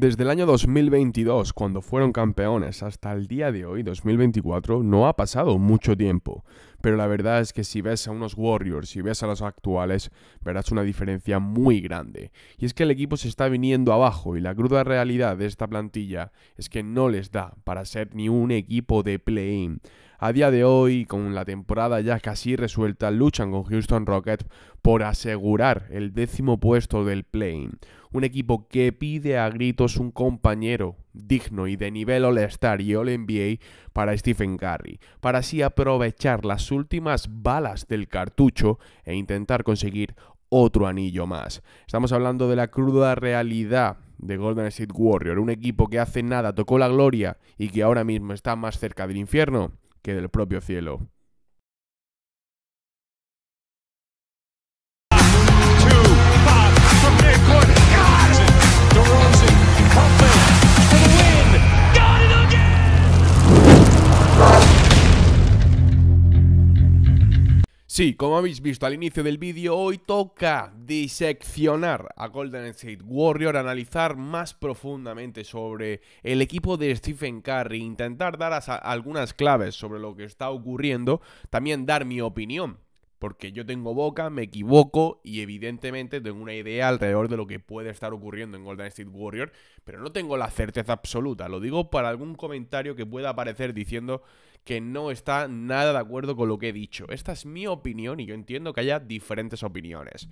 Desde el año 2022, cuando fueron campeones, hasta el día de hoy, 2024, no ha pasado mucho tiempo, pero la verdad es que si ves a unos Warriors, si ves a los actuales, verás una diferencia muy grande. Y es que el equipo se está viniendo abajo y la cruda realidad de esta plantilla es que no les da para ser ni un equipo de play-in. A día de hoy, con la temporada ya casi resuelta, luchan con Houston Rockets por asegurar el décimo puesto del play-in. Un equipo que pide a gritos un compañero digno y de nivel All-Star y All-NBA para Stephen Curry, para así aprovechar las últimas balas del cartucho e intentar conseguir otro anillo más. Estamos hablando de la cruda realidad de Golden State Warrior, un equipo que hace nada tocó la gloria y que ahora mismo está más cerca del infierno que del propio cielo. Sí, como habéis visto al inicio del vídeo, hoy toca diseccionar a Golden State Warrior, analizar más profundamente sobre el equipo de Stephen Curry, intentar dar algunas claves sobre lo que está ocurriendo, también dar mi opinión, porque yo tengo boca, me equivoco y evidentemente tengo una idea alrededor de lo que puede estar ocurriendo en Golden State Warrior, pero no tengo la certeza absoluta, lo digo para algún comentario que pueda aparecer diciendo que no está nada de acuerdo con lo que he dicho. Esta es mi opinión y yo entiendo que haya diferentes opiniones.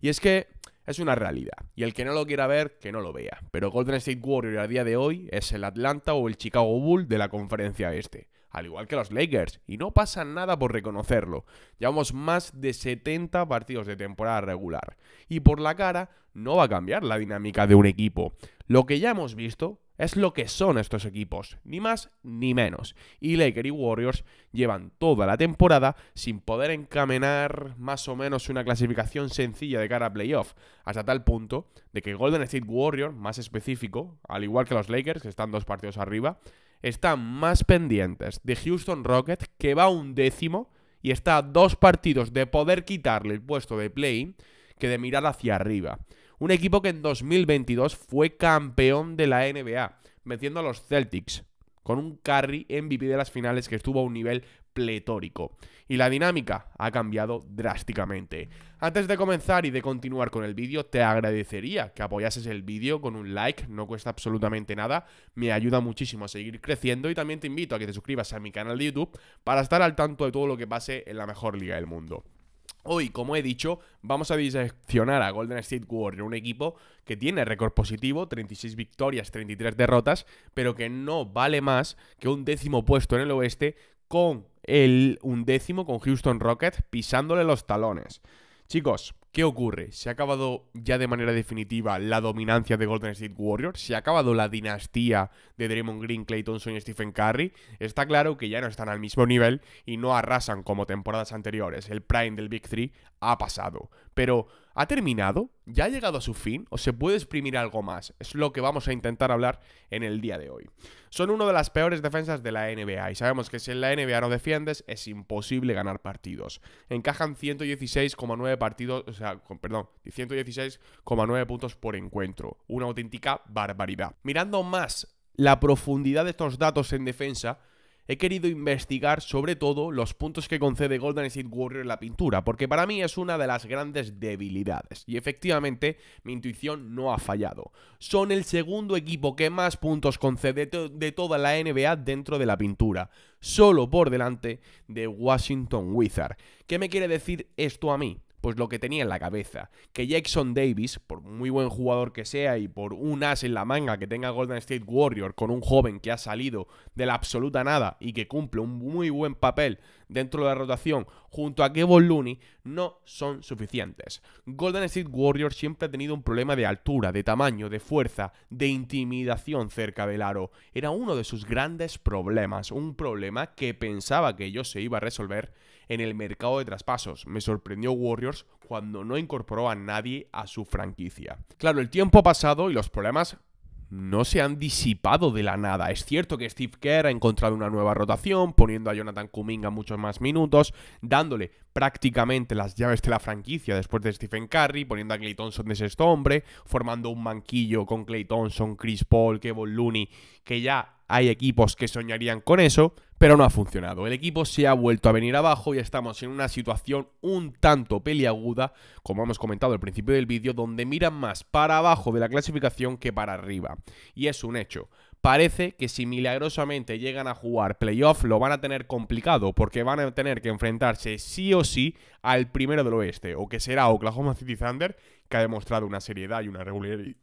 Y es que es una realidad. Y el que no lo quiera ver, que no lo vea. Pero Golden State Warrior a día de hoy es el Atlanta o el Chicago Bull de la conferencia este. Al igual que los Lakers. Y no pasa nada por reconocerlo. Llevamos más de 70 partidos de temporada regular. Y por la cara no va a cambiar la dinámica de un equipo. Lo que ya hemos visto es lo que son estos equipos, ni más ni menos. Y Lakers y Warriors llevan toda la temporada sin poder encaminar más o menos una clasificación sencilla de cara a playoff, hasta tal punto de que Golden State Warriors, más específico, al igual que los Lakers, que están dos partidos arriba, están más pendientes de Houston Rockets, que va un décimo y está a dos partidos de poder quitarle el puesto de play, que de mirar hacia arriba. Un equipo que en 2022 fue campeón de la NBA, venciendo a los Celtics, con un carry MVP de las finales que estuvo a un nivel pletórico. Y la dinámica ha cambiado drásticamente. Antes de comenzar y de continuar con el vídeo, te agradecería que apoyases el vídeo con un like, no cuesta absolutamente nada, me ayuda muchísimo a seguir creciendo y también te invito a que te suscribas a mi canal de YouTube para estar al tanto de todo lo que pase en la mejor liga del mundo. Hoy, oh, como he dicho, vamos a diseccionar a Golden State Warrior, un equipo que tiene récord positivo, 36 victorias, 33 derrotas, pero que no vale más que un décimo puesto en el oeste con el décimo con Houston Rockets pisándole los talones. Chicos, ¿Qué ocurre? ¿Se ha acabado ya de manera definitiva la dominancia de Golden State Warriors? ¿Se ha acabado la dinastía de Draymond Green, Clayton Thompson y Stephen Curry? Está claro que ya no están al mismo nivel y no arrasan como temporadas anteriores. El prime del Big Three ha pasado. Pero ¿Ha terminado? ¿Ya ha llegado a su fin? ¿O se puede exprimir algo más? Es lo que vamos a intentar hablar en el día de hoy. Son una de las peores defensas de la NBA y sabemos que si en la NBA no defiendes es imposible ganar partidos. Encajan 116,9 partidos, o sea, con, 116,9 puntos por encuentro. Una auténtica barbaridad. Mirando más la profundidad de estos datos en defensa, he querido investigar sobre todo los puntos que concede Golden State Warrior en la pintura, porque para mí es una de las grandes debilidades. Y efectivamente, mi intuición no ha fallado. Son el segundo equipo que más puntos concede de toda la NBA dentro de la pintura, solo por delante de Washington Wizard. ¿Qué me quiere decir esto a mí? pues lo que tenía en la cabeza. Que Jackson Davis, por muy buen jugador que sea y por un as en la manga que tenga Golden State Warrior con un joven que ha salido de la absoluta nada y que cumple un muy buen papel dentro de la rotación junto a Kevin Looney, no son suficientes. Golden State Warrior siempre ha tenido un problema de altura, de tamaño, de fuerza, de intimidación cerca del aro. Era uno de sus grandes problemas, un problema que pensaba que yo se iba a resolver en el mercado de traspasos. Me sorprendió Warriors cuando no incorporó a nadie a su franquicia. Claro, el tiempo ha pasado y los problemas no se han disipado de la nada. Es cierto que Steve Kerr ha encontrado una nueva rotación, poniendo a Jonathan Kuminga muchos más minutos, dándole prácticamente las llaves de la franquicia después de Stephen Curry, poniendo a Clay Thompson de sexto hombre, formando un manquillo con Clay Thompson, Chris Paul, Kevin Looney, que ya hay equipos que soñarían con eso, pero no ha funcionado. El equipo se ha vuelto a venir abajo y estamos en una situación un tanto peliaguda, como hemos comentado al principio del vídeo, donde miran más para abajo de la clasificación que para arriba. Y es un hecho. Parece que si milagrosamente llegan a jugar playoff lo van a tener complicado porque van a tener que enfrentarse sí o sí al primero del oeste, o que será Oklahoma City Thunder, que ha demostrado una seriedad y una,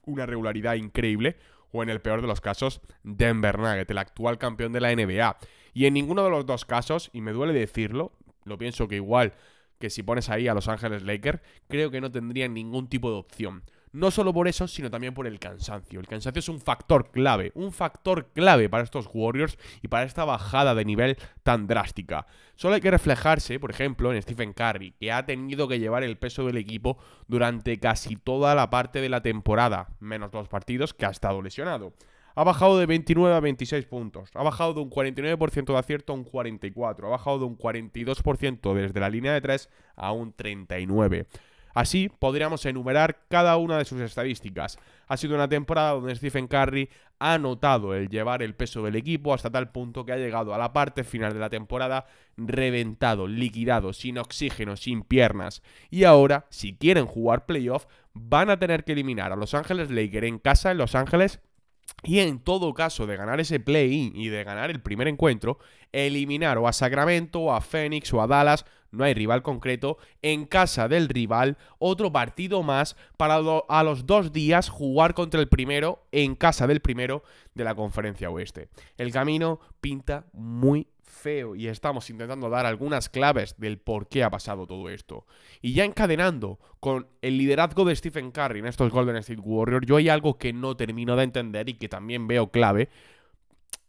una regularidad increíble, o en el peor de los casos, Denver Nuggets, el actual campeón de la NBA. Y en ninguno de los dos casos, y me duele decirlo, lo pienso que igual que si pones ahí a Los Ángeles Lakers, creo que no tendrían ningún tipo de opción. No solo por eso, sino también por el cansancio. El cansancio es un factor clave, un factor clave para estos Warriors y para esta bajada de nivel tan drástica. Solo hay que reflejarse, por ejemplo, en Stephen Curry, que ha tenido que llevar el peso del equipo durante casi toda la parte de la temporada, menos los partidos que ha estado lesionado. Ha bajado de 29 a 26 puntos. Ha bajado de un 49% de acierto a un 44. Ha bajado de un 42% desde la línea de 3 a un 39. Así podríamos enumerar cada una de sus estadísticas. Ha sido una temporada donde Stephen Curry ha notado el llevar el peso del equipo hasta tal punto que ha llegado a la parte final de la temporada reventado, liquidado, sin oxígeno, sin piernas. Y ahora, si quieren jugar playoff, van a tener que eliminar a Los Ángeles Lakers en casa en Los Ángeles y en todo caso de ganar ese play-in y de ganar el primer encuentro, eliminar o a Sacramento, o a Phoenix, o a Dallas, no hay rival concreto, en casa del rival, otro partido más para a los dos días jugar contra el primero en casa del primero de la conferencia oeste. El camino pinta muy feo y estamos intentando dar algunas claves del por qué ha pasado todo esto. Y ya encadenando con el liderazgo de Stephen Curry en estos Golden State Warriors, yo hay algo que no termino de entender y que también veo clave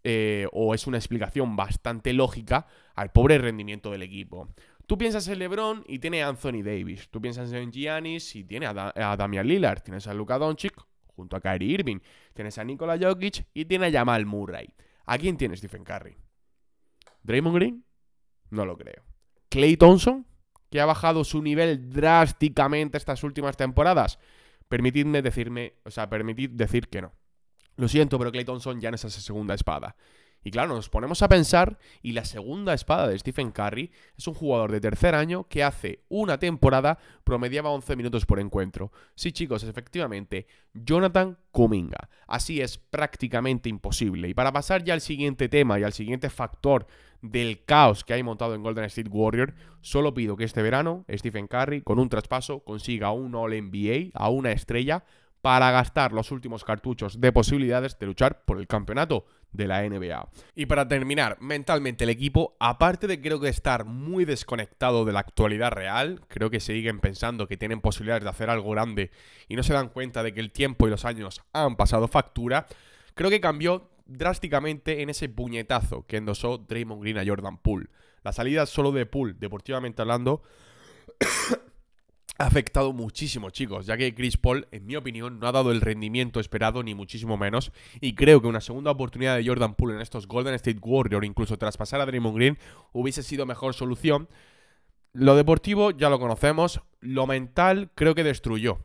eh, o es una explicación bastante lógica al pobre rendimiento del equipo. Tú piensas en LeBron y tiene Anthony Davis. Tú piensas en Giannis y tiene a, Damian Lillard. Tienes a Luka Doncic junto a Kyrie Irving. Tienes a Nikola Jokic y tiene a Jamal Murray. ¿A quién tiene Stephen Curry? ¿Draymond Green? No lo creo. ¿Clay Thompson? Que ha bajado su nivel drásticamente estas últimas temporadas. Permitidme decirme, o sea, permitid decir que no. Lo siento, pero Clay Thompson ya no es esa segunda espada. Y claro, nos ponemos a pensar y la segunda espada de Stephen Curry es un jugador de tercer año que hace una temporada promediaba 11 minutos por encuentro. Sí chicos, efectivamente, Jonathan Kuminga. Así es prácticamente imposible. Y para pasar ya al siguiente tema y al siguiente factor del caos que hay montado en Golden State Warrior, solo pido que este verano Stephen Curry con un traspaso consiga un All NBA a una estrella para gastar los últimos cartuchos de posibilidades de luchar por el campeonato de la NBA. Y para terminar, mentalmente el equipo, aparte de creo que estar muy desconectado de la actualidad real, creo que siguen pensando que tienen posibilidades de hacer algo grande y no se dan cuenta de que el tiempo y los años han pasado factura, creo que cambió drásticamente en ese puñetazo que endosó Draymond Green a Jordan Poole. La salida solo de Poole, deportivamente hablando, ha afectado muchísimo, chicos, ya que Chris Paul, en mi opinión, no ha dado el rendimiento esperado, ni muchísimo menos, y creo que una segunda oportunidad de Jordan Poole en estos Golden State Warriors, incluso tras pasar a Draymond Green, hubiese sido mejor solución. Lo deportivo ya lo conocemos, lo mental creo que destruyó.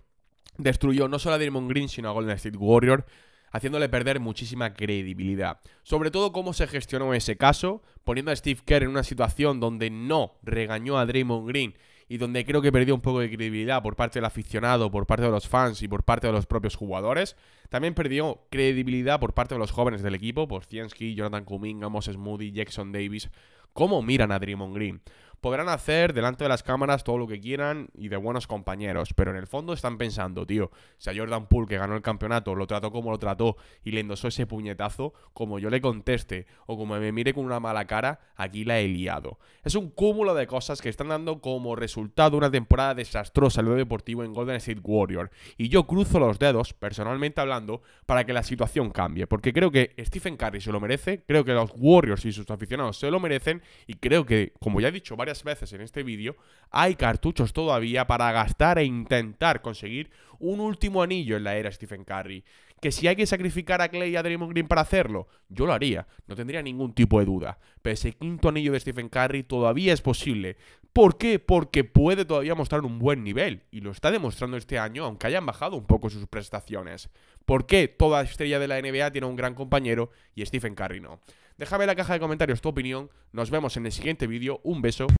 Destruyó no solo a Draymond Green, sino a Golden State Warriors, haciéndole perder muchísima credibilidad. Sobre todo cómo se gestionó ese caso, poniendo a Steve Kerr en una situación donde no regañó a Draymond Green y donde creo que perdió un poco de credibilidad por parte del aficionado, por parte de los fans y por parte de los propios jugadores. También perdió credibilidad por parte de los jóvenes del equipo, por Ziensky, Jonathan Kuminga, Moses Moody, Jackson Davis. ¿Cómo miran a Draymond Green? Podrán hacer delante de las cámaras todo lo que quieran y de buenos compañeros, pero en el fondo están pensando, tío, si a Jordan Poole, que ganó el campeonato, lo trató como lo trató y le endosó ese puñetazo, como yo le conteste o como me mire con una mala cara, aquí la he liado. Es un cúmulo de cosas que están dando como resultado una temporada desastrosa en lo deportivo en Golden State Warrior. Y yo cruzo los dedos, personalmente hablando, para que la situación cambie, porque creo que Stephen Curry se lo merece, creo que los Warriors y sus aficionados se lo merecen y creo que, como ya he dicho varias veces en este vídeo, hay cartuchos todavía para gastar e intentar conseguir un último anillo en la era Stephen Curry. Que si hay que sacrificar a Clay y a Draymond Green para hacerlo, yo lo haría, no tendría ningún tipo de duda. Pero ese quinto anillo de Stephen Curry todavía es posible. ¿Por qué? Porque puede todavía mostrar un buen nivel y lo está demostrando este año, aunque hayan bajado un poco sus prestaciones. ¿Por qué toda estrella de la NBA tiene un gran compañero y Stephen Curry no? Déjame en la caja de comentarios tu opinión. Nos vemos en el siguiente vídeo. Un beso.